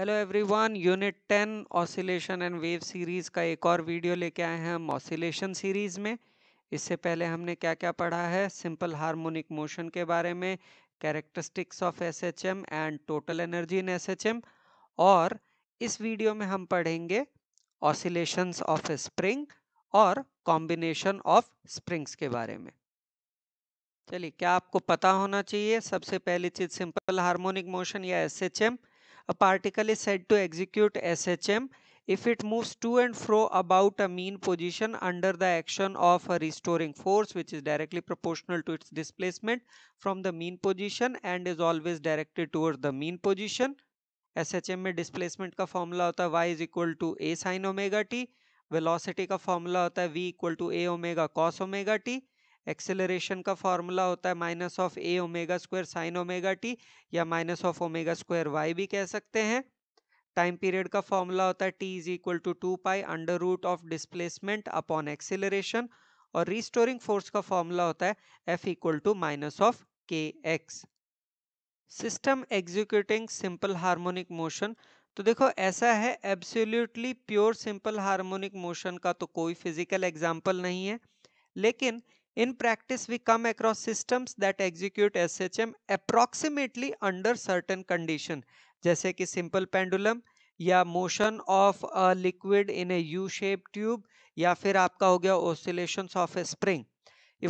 Hello everyone unit ten oscillation and wave series का एक और वीडियो लेके आए हैं हम ऑसिलेशन सीरीज़ में इससे पहले हमने क्या क्या पढ़ा है सिंपल हार्मोनिक मोशन के बारे में characteristics of SHM and total energy in SHM और इस वीडियो में हम पढ़ेंगे ऑसिलेशंस ऑफ स्प्रिंग और कॉम्बिनेशन ऑफ स्प्रिंग्स के बारे में चलिए क्या आपको पता होना चाहिए सबसे पहली चीज़ सिंपल हार्मोनिक मोशन या S H A particle is said to execute SHM if it moves to and fro about a mean position under the action of a restoring force which is directly proportional to its displacement from the mean position and is always directed towards the mean position. S में displacement का formula होता है y is equal to A sine omega t velocity का formula होता equal to a omega cos omega t. Acceleration का formula होता है minus of A omega square sine omega t या minus of omega square y भी कह सकते हैं टाइम पीरियड का फॉर्मूला होता है T is equal to two pi under root of displacement upon acceleration और रिस्टोरिंग फोर्स का फॉर्मूला होता है F equal to minus of के X system executing simple harmonic motion तो देखो ऐसा है absolutely pure simple harmonic motion का तो कोई फिजिकल एग्जाम्पल नहीं है लेकिन In practice, we come across systems that execute SHM approximately under certain condition, जैसे कि simple pendulum या motion of a liquid in a U-shaped tube या फिर आपका हो गया oscillations of a spring.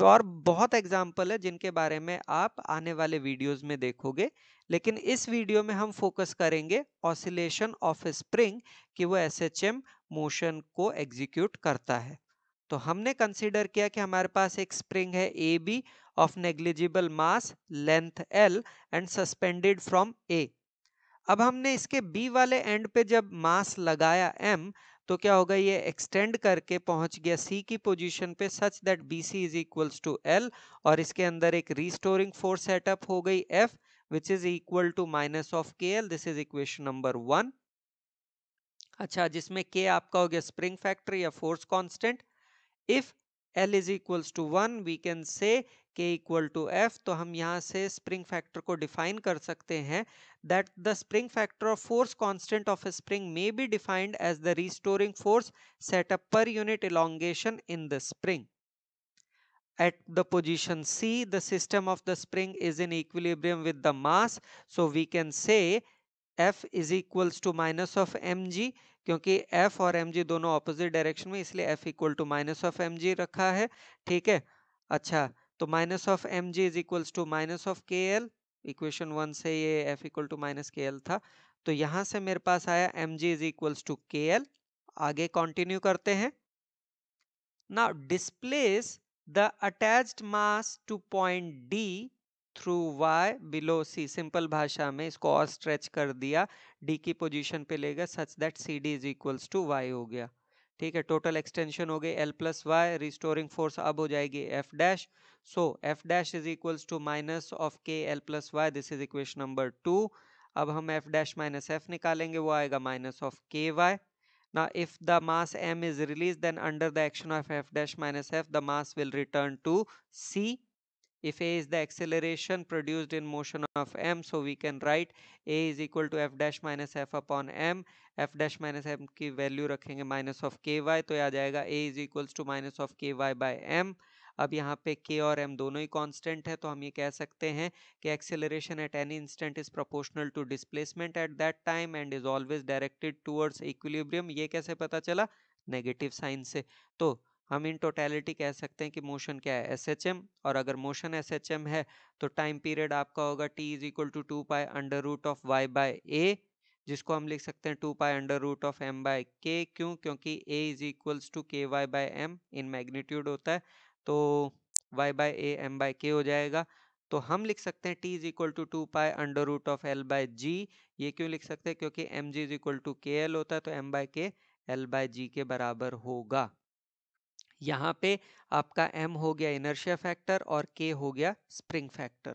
और बहुत एग्जाम्पल है जिनके बारे में आप आने वाले वीडियोस में देखोगे लेकिन इस वीडियो में हम फोकस करेंगे ऑसिलेशन ऑफ स्प्रिंग कि वो एसएचएम मोशन को एग्जीक्यूट करता है तो हमने कंसिडर किया कि हमारे पास एक स्प्रिंग है A B of negligible mass length L and suspended from A अब हमने इसके बी वाले एंड पे जब मास लगाया एम तो क्या होगा ये एक्सटेंड करके पहुंच गया सी की पोजीशन पे such that B C is equals to L और इसके अंदर एक रिस्टोरिंग फोर्स सेटअप हो गई F which is equal to minus of K L this is equation number one अच्छा जिसमें के आपका हो गया स्प्रिंग फैक्टर या force constant if L is equals to one we can say K equal to F तो हम यहाँ से स्प्रिंग फैक्टर को डिफाइन कर सकते हैं that the spring factor of force constant of spring may be defined as the restoring force setup per unit elongation in the spring at the position C, the system of the spring is in equilibrium with the mass. So we can say F is equals to minus of mg क्योंकि F और M दोनों opposite direction में इसलिए F equal to minus of M रखा है ठीक है अच्छा तो minus of M ji is equals to minus of K L equation one से ये F equal to minus K L था तो यहाँ से मेरे पास आया M ji is equals to के एल आगे कंटिन्यू करते हैं ना displace the attached mass to point D through Y below C simple भाषा में इसको और स्ट्रेच कर दिया डी की पोजीशन पे ले गया such that C D is equals to Y हो गया ठीक है टोटल एक्सटेंशन हो गई L plus Y restoring force अब हो जाएगी F dash so F dash is equals to minus of K L plus Y this is equation number two अब हम एफ डैश माइनस एफ निकालेंगे वो आएगा माइनस ऑफ के वाई ना if the mass M is release then under the action of F dash minus F the mass will return to C if a is the acceleration produced in motion of m so we can write a is equal to f dash minus f upon m f dash minus m की value रखेंगे minus of K Y तो आ जाएगा a is equals to minus of K Y m M अब यहाँ पे k और m दोनों ही कांस्टेंट है तो हम ये कह सकते हैं कि acceleration at any instant is proportional to displacement at that time and is always directed towards equilibrium ये कैसे पता चला नेगेटिव साइन से तो हम इन टोटैलिटी कह सकते हैं कि मोशन क्या है एस एच एम और अगर मोशन एस एच एम है तो टाइम पीरियड आपका होगा T is equal to two pi under root of y by a जिसको हम लिख सकते हैं two pi under root of m by k क्यों क्योंकि a is equals to k y by m in magnitude होता है तो y by a m by k हो जाएगा तो हम लिख सकते हैं T is equal to two pi under root of l by g ये क्यों लिख सकते हैं क्योंकि m ji is equal to के एल होता है तो m by k l by g के बराबर होगा यहाँ पे आपका एम हो गया इनर्शिया फैक्टर और के हो गया spring factor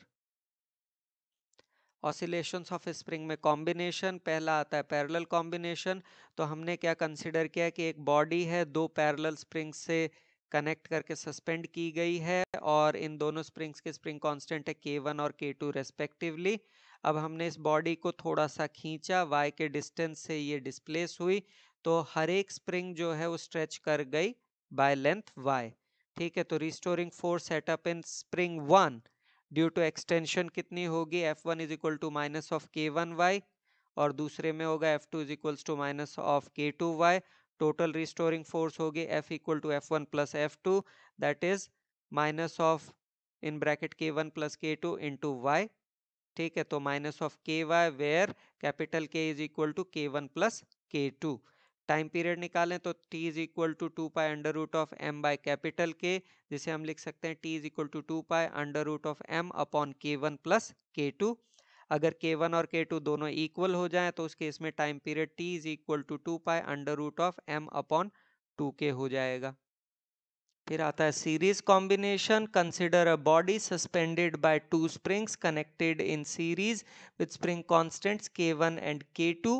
oscillation of spring में कॉम्बिनेशन पहला आता है पैरेलल कॉम्बिनेशन तो हमने क्या कंसिडर किया कि एक बॉडी है दो पैरेलल स्प्रिंग्स से कनेक्ट करके सस्पेंड की गई है और इन दोनों स्प्रिंग्स के स्प्रिंग कांस्टेंट है के वन और के टू रेस्पेक्टिवली अब हमने इस बॉडी को थोड़ा सा खींचा वाई के डिस्टेंस से ये डिस्प्लेस हुई तो हर एक स्प्रिंग जो है वो स्ट्रेच कर गई बाय लेंथ वाई ठीक है तो restoring force set up in spring one due to extension कितनी होगी F one is equal to minus of k one y और दूसरे में होगा F two is equals to minus of k two y total restoring force होगी F equal to F one plus F two that is minus of in bracket k one plus k two into y ठीक है तो minus of K y where capital K is equal to k one plus k two time period निकालें तो T is equal to two pi under root of m by capital K जिसे हम लिख सकते हैं T is equal to two pi under root of m upon k one plus k two अगर k one और के to दोनों equal हो जाएं तो उस केस में time period T is equal to two pi under root of m upon two k हो जाएगा फिर आता है series combination consider a body suspended by two springs connected in series with spring constants k one and k two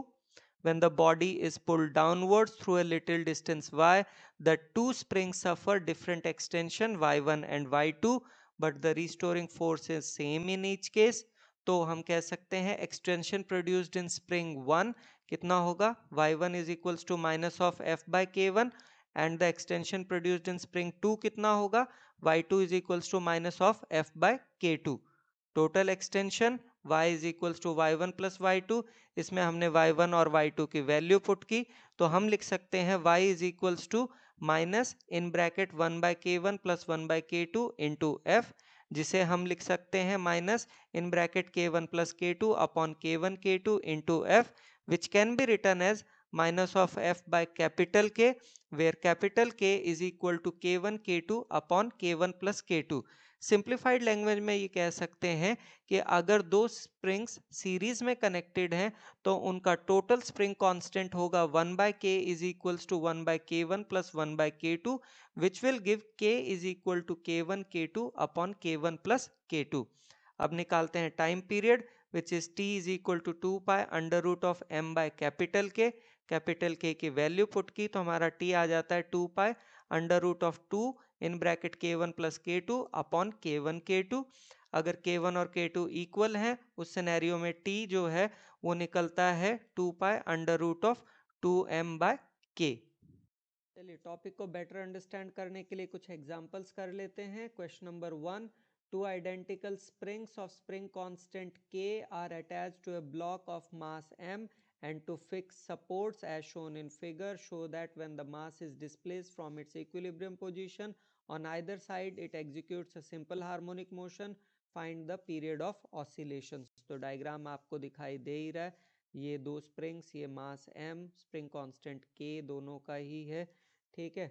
when the body is pulled downwards through a little distance y. The two springs suffer different extension y1 and y2 but the restoring force is same in each case तो हम कह सकते हैं extension produced in spring one कितना होगा y one is equals to minus of F by k one and the extension produced in spring two कितना होगा y two is equals to minus of F by k two total extension y is equals to y one plus y two इसमें हमने Y one और y two की value put की तो हम लिख सकते हैं y is equals to minus in bracket one by k one plus one by k two into F जिसे हम लिख सकते हैं minus in bracket k one plus k two upon k one k two into F which can be written as minus of F by capital K where capital K is equal to k one k two upon k one plus k two simplified language में ये कह सकते हैं कि अगर दो springs series में connected हैं तो उनका टोटल स्प्रिंग कांस्टेंट होगा one by k is equals to one by k one plus one by k two which will give k is equal to k one k two upon k one plus k two अब निकालते हैं time period which is T is equal to two by under root of m by capital K capital K की value put की तो हमारा T आ जाता है two pi under root of two in bracket k one plus k two upon k one k two अगर k one और के two equal है उस सिनेरियो में टी जो है वो निकलता है two pi under root of two m by k चलिए टॉपिक को बेटर अंडरस्टैंड करने के लिए कुछ एग्जाम्पल्स कर लेते हैं question number one two identical springs of spring constant k are attach to a block of mass m and to fix supports as shown in figure show that when the mass is displaced from its equilibrium position on either side it executes a simple harmonic motion find the period of oscillations तो diagram आपको दिखाई दे ही रहा है ye do springs ye mass m spring constant k dono ka hi hai theek hai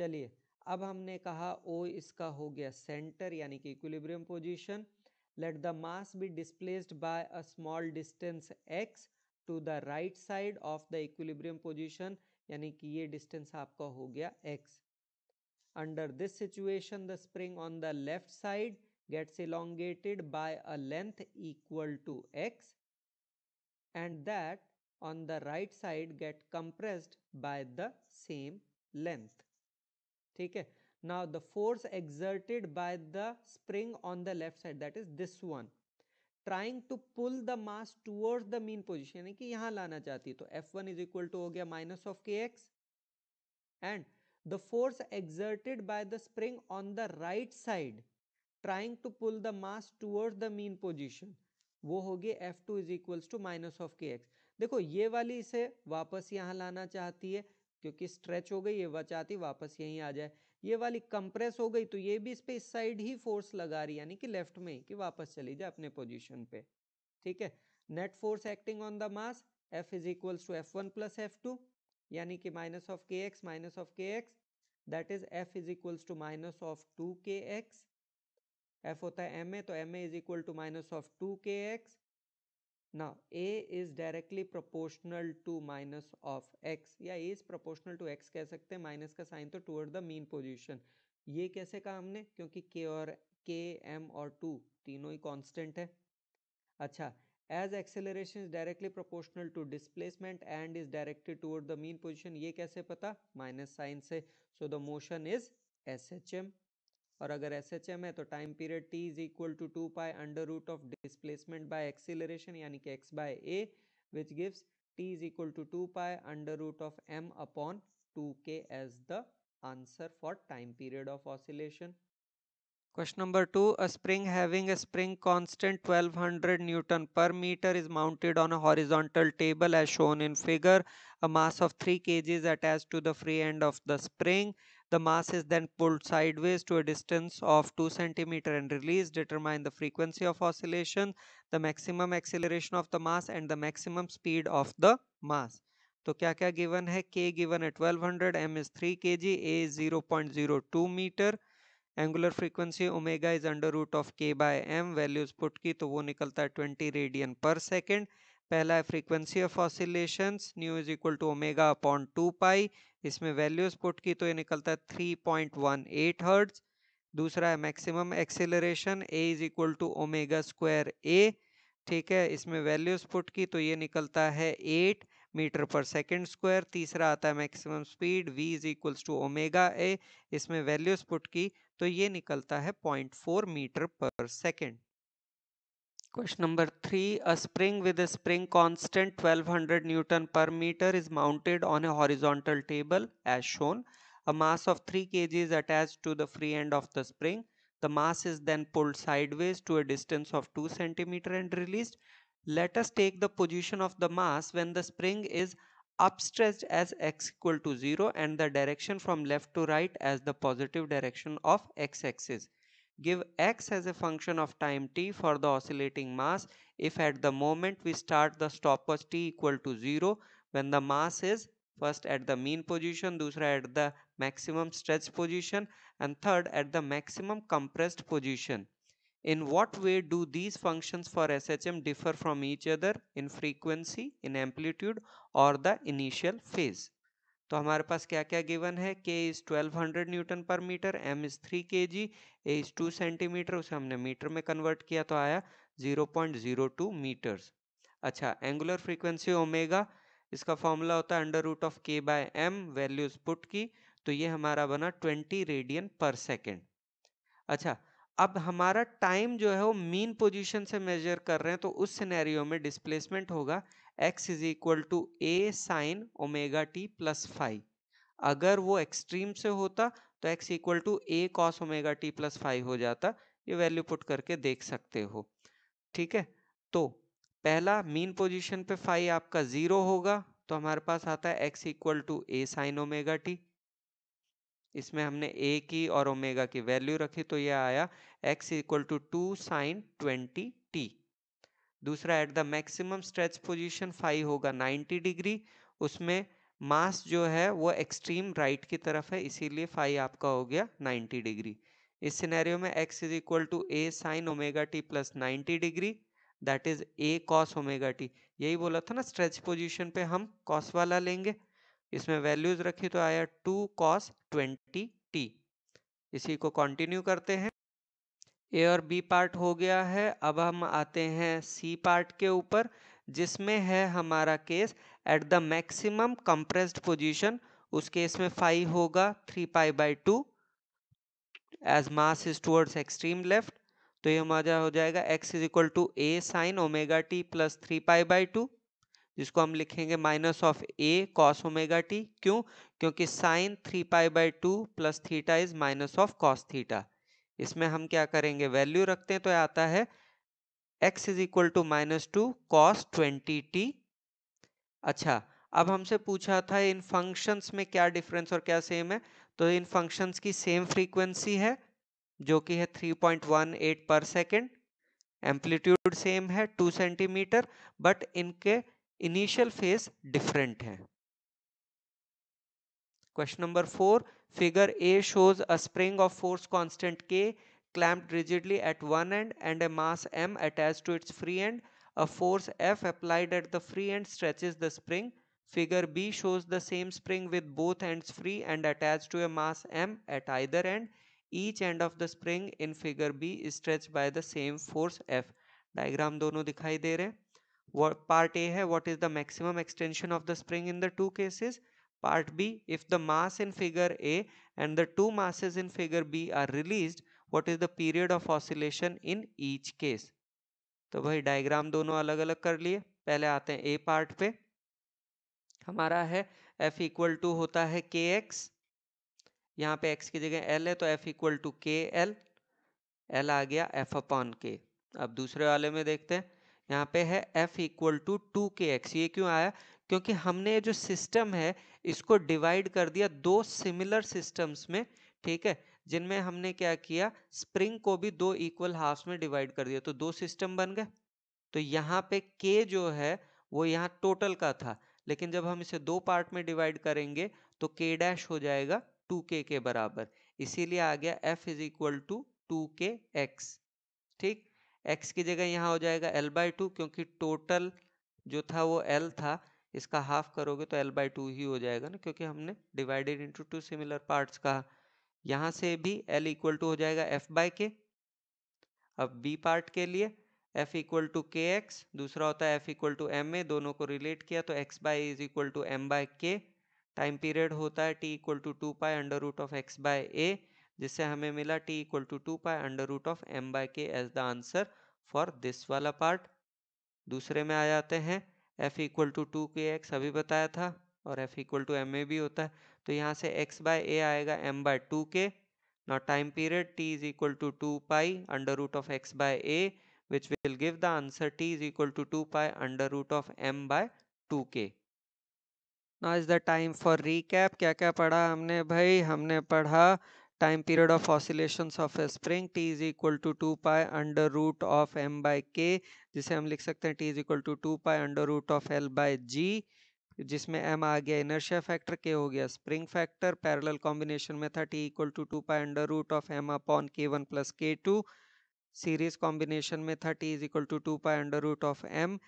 chaliye अब हमने कहा ओ इसका हो गया सेंटर यानी कि equilibrium position let the mass be displaced by a small distance x to the right side of the equilibrium position यानी कि ये डिस्टेंस आपका हो गया x under this situation the spring on the left side gets elongated by a length equal to x and that on the right side get compressed by the same length ठीक है now the force exerted by the spring on the left side that is this one trying to pull the mass toward the mean position यानी कि यहां लाना चाहती है तो F one is equal to हो गया माइनस ऑफ के x and the force exerted by the spring on the right side trying to pull the mass toward the mean position वो होगी F two is equal to minus of के x देखो ये वाली इसे वापस यहाँ लाना चाहती है क्योंकि स्ट्रेच हो गई ये वह चाहती वापस यहीं आ जाए ये वाली कंप्रेस हो गई तो ये भी इस पर इस साइड ही फोर्स लगा रही यानी कि लेफ्ट में ही कि वापस चली जाए अपने पोजिशन पे ठीक है net force acting on the mass F is equals to F one plus F two यानी कि माइनस ऑफ के एक्स माइनस ऑफ के x that is F is equals to minus of two k x F होता है m a तो m a is equal to minus of two k x Now a is directly proportional to minus of x या a is proportional to x कह सकते हैं minus का sign तो toward the mean position ये कैसे कहा हमने क्योंकि k और k m और 2 तीनों ही कॉन्स्टेंट है अच्छा as acceleration is directly proportional to displacement and is directly toward the mean position ये कैसे पता माइनस साइन से so the motion is S H M और अगर एस एच एम है तो time period T is equal to two pi under root of displacement by acceleration यानी कि x by a which gives T is equal to two pi under root of m upon two k as the answer for time period of oscillation question number two a spring having a spring constant 1200 newton पर metre is mounted on a horizontal table as shown in figure a mass of three kgs attach to the free end of the spring The mass is then pulled sideways to a distance of 2 cm and released. Determine the frequency of oscillation, the maximum acceleration of the mass and the maximum speed of the mass. तो क्या क्या given है के given है 1200 M is 3 k g a 0.02 metre angular frequency omega is under root of k by m values put की तो वो निकलता है 20 रेडियन पर सेकेंड पहला है frequency of oscillation nu is equal to omega upon two pi इसमें values put की तो ये निकलता है three point one eight hertz दूसरा है maximum acceleration a is equal to omega square a ठीक है इसमें वैल्यूज पुट की तो ये निकलता है एट मीटर पर सेकंड स्क्वायर तीसरा आता है maximum speed v is equals to omega a इसमें वैल्यूज पुट की तो ये निकलता है पॉइंट फोर मीटर पर second Question number 3. A spring with a spring constant 1200 Newton per meter is mounted on a horizontal table as shown. A mass of 3 kg is attached to the free end of the spring. The mass is then pulled sideways to a distance of 2 cm and released. Let us take the position of the mass when the spring is upstretched as x equal to 0 and the direction from left to right as the positive direction of x axis. Give x as a function of time t for the oscillating mass if at the moment we start the stopwatch t equal to 0 when the mass is first at the mean position, dusra at the maximum stretch position and third at the maximum compressed position. In what way do these functions for SHM differ from each other in frequency, in amplitude or the initial phase? तो हमारे पास क्या क्या given है k is twelve hundred newton पर metre m is three k g a is two centimetre उसे हमने metre में convert किया तो आया zero point zero two metres अच्छा एंगुलर फ्रीक्वेंसी ओमेगा इसका फॉर्मूला होता है under root of k by m values put की तो ये हमारा बना ट्वेंटी रेडियन पर सेकेंड अच्छा अब हमारा टाइम जो है वो मीन पोजीशन से मेजर कर रहे हैं तो उस सिनेरियो में डिस्प्लेसमेंट होगा x is equal to A sine omega t plus phi अगर वो एक्सट्रीम से होता तो x equal to a cos omega t plus phi हो जाता ये वैल्यू पुट करके देख सकते हो ठीक है तो पहला मीन पोजीशन पे फाइव आपका जीरो होगा तो हमारे पास आता है x equal to A sine omega t इसमें हमने ए की और ओमेगा की वैल्यू रखी तो यह आया x equal to two sine twenty t दूसरा at the maximum stretch position phi होगा 90 डिग्री उसमें मास जो है वो एक्सट्रीम राइट की तरफ है इसीलिए फाइव आपका हो गया 90 डिग्री इस सिनेरियो में x is equal to A sine omega t plus ninety degree that is a cos omega t यही बोला था ना स्ट्रेच पोजीशन पे हम कॉस वाला लेंगे इसमें वैल्यूज रखी तो आया टू कॉस ट्वेंटी टी इसी को कंटिन्यू करते हैं ए और बी पार्ट हो गया है अब हम आते हैं सी पार्ट के ऊपर जिसमें है हमारा case at the maximum compressed position उस केस में फाइव होगा three pi by two as mass is towards extreme left तो ये हमारा हो जाएगा x is equal to A sine omega t plus three pi by two जिसको हम लिखेंगे minus of a cos omega t क्यों क्योंकि sine three pi by two plus theta is minus of cos theta इसमें हम क्या करेंगे value रखते हैं तो आता है x is equal to minus two cos twenty t अच्छा अब हमसे पूछा था इन फंक्शंस में क्या डिफरेंस और क्या सेम है तो इन फंक्शंस की सेम फ्रीक्वेंसी है जो कि है 3.18 पर सेकेंड एम्पलीट्यूड सेम है 2 सेंटीमीटर बट इनके इनिशियल फेस डिफरेंट हैं question number four figure A shows a spring of force constant के clamp rigidly eight one and and A mass M attach to it's free and a force F applied at the free and stretch is the spring figure B shows the same spring with both and free and attach to A mass M eight either and each and of the spring in figure B stretch by the same force f diagram दोनों दिखाई दे रहे हैं part A है what is the maximum extension of the spring in the two cases Part B, if the mass in figure A and the two masses in figure B are released, what is the period of oscillation in each case? तो भाई diagram दोनों अलग अलग कर लिए पहले आते हैं ए पार्ट पे हमारा है एफ इक्वल टू होता है के एक्स यहाँ पे एक्स की जगह एल है तो एफ इक्वल टू के एल एल आ गया एफ अपॉन के अब दूसरे वाले में देखते हैं यहाँ पे है F equal to two k x ये क्यों आया क्योंकि हमने जो सिस्टम है इसको डिवाइड कर दिया दो सिमिलर सिस्टम्स में ठीक है जिनमें हमने क्या किया स्प्रिंग को भी दो इक्वल हाफ्स में डिवाइड कर दिया तो दो सिस्टम बन गए तो यहाँ पे के जो है वो यहाँ टोटल का था लेकिन जब हम इसे दो पार्ट में डिवाइड करेंगे तो के डैश हो जाएगा टू के के बराबर इसीलिए आ गया f is equal to two k x ठीक एक्स की जगह यहाँ हो जाएगा एल बाई टू क्योंकि टोटल जो था वो एल था इसका हाफ करोगे तो एल बाई टू ही हो जाएगा ना क्योंकि हमने divided into two similar parts कहा यहाँ से भी एल इक्वल टू हो जाएगा एफ बाई के अब बी पार्ट के लिए f equal to k x दूसरा होता है F equal to m a दोनों को रिलेट किया तो x by is equal to m by k time period होता है t equal to two pi under root of x by a जिससे हमें मिला t equal to two pi under root of m by k as the answer for this वाला part दूसरे में आ जाते हैं f equal to two k x अभी बताया था और f equal to m a भी होता है तो यहाँ से एक्स बाय ए आएगा m by two k not time period T is equal to two pi under root of x by a which will give the answer t is equal to two pi under root of m by two k now is the time for recap क्या क्या पढ़ा हमने भाई हमने पढ़ा time period of oscillations of a spring t is equal to 2 pi under root of m by k जिसे हम लिख सकते हैं t is equal to 2 pi under root of l by g जिसमें m आ गया इनर्शिया फैक्टर k हो गया spring factor parallel combination में था t equal to two pi under root of m upon k one plus k two series combination में था t is equal to two pi under root of m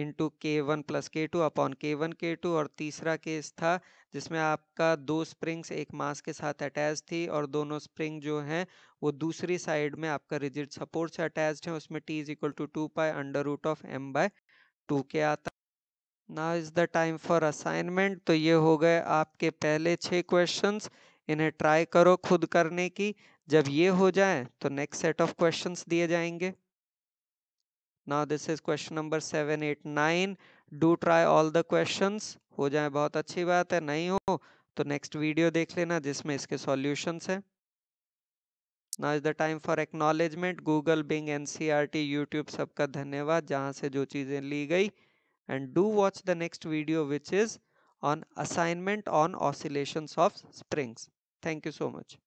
into k one plus k two upon k one k two और तीसरा case था जिसमें आपका दो springs एक मास के साथ अटैच थी और दोनों स्प्रिंग जो हैं वो दूसरी साइड में आपका रिजिड सपोर्ट से अटैच है उसमें t is equal to two pi under root of m by two k आता now is the time for assignment तो ये हो गए आपके पहले छः क्वेश्चन इन्हें ट्राई करो खुद करने की जब ये हो जाए तो नेक्स्ट सेट ऑफ क्वेश्चन दिए जाएंगे now this is question number seven eight nine do try all the questions हो जाए बहुत अच्छी बात है नहीं हो तो नेक्स्ट वीडियो देख लेना जिसमें इसके सॉल्यूशंस हैं now is the time for acknowledgement Google Bing N C R T YouTube सबका धन्यवाद जहाँ से जो चीज़ें ली गई and do watch the next video which is on assignment on oscillation of springs thank you so much